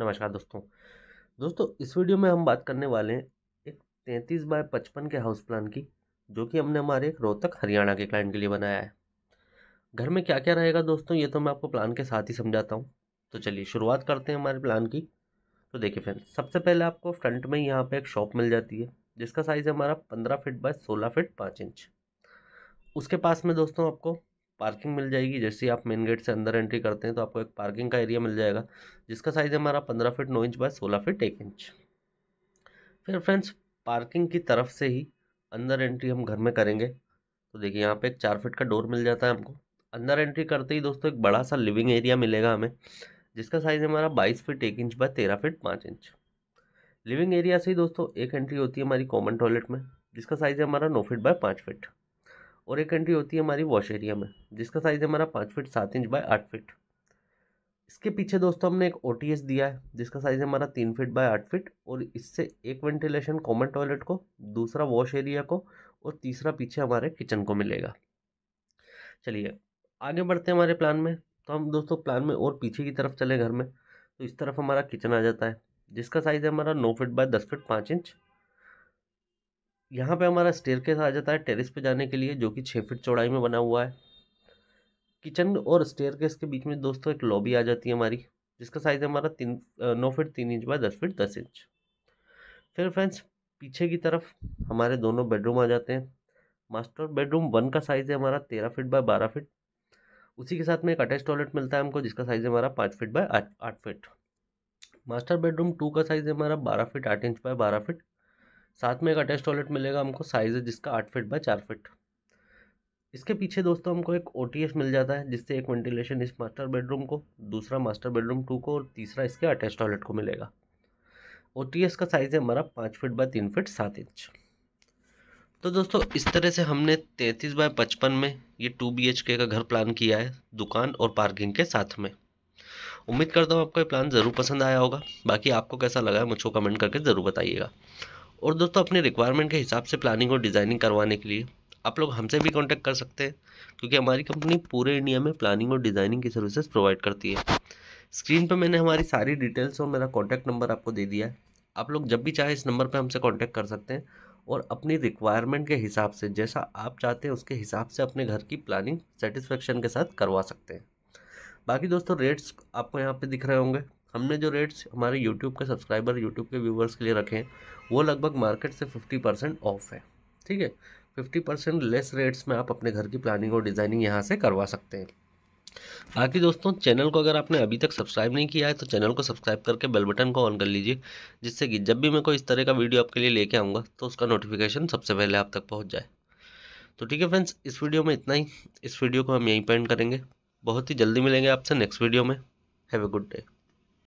नमस्कार दोस्तों दोस्तों इस वीडियो में हम बात करने वाले हैं एक तैंतीस बाय पचपन के हाउस प्लान की जो कि हमने हमारे एक रोहतक हरियाणा के क्लाइंट के लिए बनाया है घर में क्या क्या रहेगा दोस्तों ये तो मैं आपको प्लान के साथ ही समझाता हूँ तो चलिए शुरुआत करते हैं हमारे प्लान की तो देखिए फ्रेंड सबसे पहले आपको फ्रंट में यहाँ पर एक शॉप मिल जाती है जिसका साइज़ है हमारा पंद्रह फिट बाय सोलह फिट पाँच इंच उसके पास में दोस्तों आपको पार्किंग मिल जाएगी जैसे आप मेन गेट से अंदर एंट्री करते हैं तो आपको एक पार्किंग का एरिया मिल जाएगा जिसका साइज़ हमारा पंद्रह फिट नौ इंच बाय सोलह फिट एक इंच फिर फ्रेंड्स पार्किंग की तरफ से ही अंदर एंट्री हम घर में करेंगे तो देखिए यहाँ पे एक चार फिट का डोर मिल जाता है हमको अंदर एंट्री करते ही दोस्तों एक बड़ा सा लिविंग एरिया मिलेगा हमें जिसका साइज़ हमारा बाईस फिट एक इंच बाय तेरह फिट पाँच इंच लिविंग एरिया से ही दोस्तों एक एंट्री होती है हमारी कॉमन टॉयलेट में जिसका साइज़ है हमारा नौ फिट बाय पाँच फिट और एक एंट्री होती है हमारी वॉश एरिया में जिसका साइज़ है हमारा पाँच फिट सात इंच बाय आठ फिट इसके पीछे दोस्तों हमने एक ओ दिया है जिसका साइज़ है हमारा तीन फिट बाय आठ फिट और इससे एक वेंटिलेशन कॉमन टॉयलेट को दूसरा वॉश एरिया को और तीसरा पीछे हमारे किचन को मिलेगा चलिए आगे बढ़ते हैं हमारे प्लान में तो हम दोस्तों प्लान में और पीछे की तरफ चले घर में तो इस तरफ हमारा किचन आ जाता है जिसका साइज़ है हमारा नौ फिट बाय दस फिट पाँच इंच यहाँ पे हमारा केस आ जाता है टेरेस पे जाने के लिए जो कि छः फिट चौड़ाई में बना हुआ है किचन और स्टेयर केस के बीच में दोस्तों एक लॉबी आ जाती है हमारी जिसका साइज़ है हमारा तीन नौ फिट तीन इंच बाय दस फिट दस इंच फिर फ्रेंड्स पीछे की तरफ हमारे दोनों बेडरूम आ जाते हैं मास्टर बेडरूम वन का साइज़ है हमारा तेरह फिट बाय बारह फिट उसी के साथ में एक अटैच टॉयलेट मिलता है हमको जिसका साइज़ है हमारा पाँच फिट बाय आठ फिट मास्टर बेडरूम टू का साइज़ है हमारा बारह फिट आठ इंच बाय बारह फिट साथ में एक अटैच टॉयलेट मिलेगा हमको साइज़ है जिसका आठ फिट बाय चार फिट इसके पीछे दोस्तों हमको एक ओ मिल जाता है जिससे एक वेंटिलेशन इस मास्टर बेडरूम को दूसरा मास्टर बेडरूम टू को और तीसरा इसके अटैच टॉयलेट को मिलेगा ओ का साइज़ है हमारा पाँच फिट बाय तीन फिट सात इंच तो दोस्तों इस तरह से हमने तैंतीस बाय पचपन में ये टू बी का घर प्लान किया है दुकान और पार्किंग के साथ में उम्मीद करता हूँ आपको ये प्लान ज़रूर पसंद आया होगा बाकी आपको कैसा लगा है मुझको कमेंट करके ज़रूर बताइएगा और दोस्तों अपने रिक्वायरमेंट के हिसाब से प्लानिंग और डिज़ाइनिंग करवाने के लिए आप लोग हमसे भी कॉन्टैक्ट कर सकते हैं क्योंकि हमारी कंपनी पूरे इंडिया में प्लानिंग और डिज़ाइनिंग की सर्विसेज प्रोवाइड करती है स्क्रीन पर मैंने हमारी सारी डिटेल्स और मेरा कॉन्टैक्ट नंबर आपको दे दिया है आप लोग जब भी चाहे इस नंबर पर हमसे कॉन्टैक्ट कर सकते हैं और अपनी रिक्वायरमेंट के हिसाब से जैसा आप चाहते हैं उसके हिसाब से अपने घर की प्लानिंग सेटिस्फेक्शन के साथ करवा सकते हैं बाकी दोस्तों रेट्स आपको यहाँ पे दिख रहे होंगे हमने जो रेट्स हमारे यूट्यूब के सब्सक्राइबर यूट्यूब के व्यूवर्स के लिए रखे हैं वो लगभग मार्केट से फिफ्टी परसेंट ऑफ है ठीक है फिफ्टी परसेंट लेस रेट्स में आप अपने घर की प्लानिंग और डिज़ाइनिंग यहाँ से करवा सकते हैं बाकी दोस्तों चैनल को अगर आपने अभी तक सब्सक्राइब नहीं किया है तो चैनल को सब्सक्राइब करके बेल बटन को ऑन कर लीजिए जिससे कि जब भी मैं कोई इस तरह का वीडियो आपके लिए लेके आऊँगा तो उसका नोटिफिकेशन सबसे पहले आप तक पहुँच जाए तो ठीक है फ्रेंड्स इस वीडियो में इतना ही इस वीडियो को हम यहीं पेंड करेंगे बहुत ही जल्दी मिलेंगे आपसे नेक्स्ट वीडियो में हैव ए गुड डे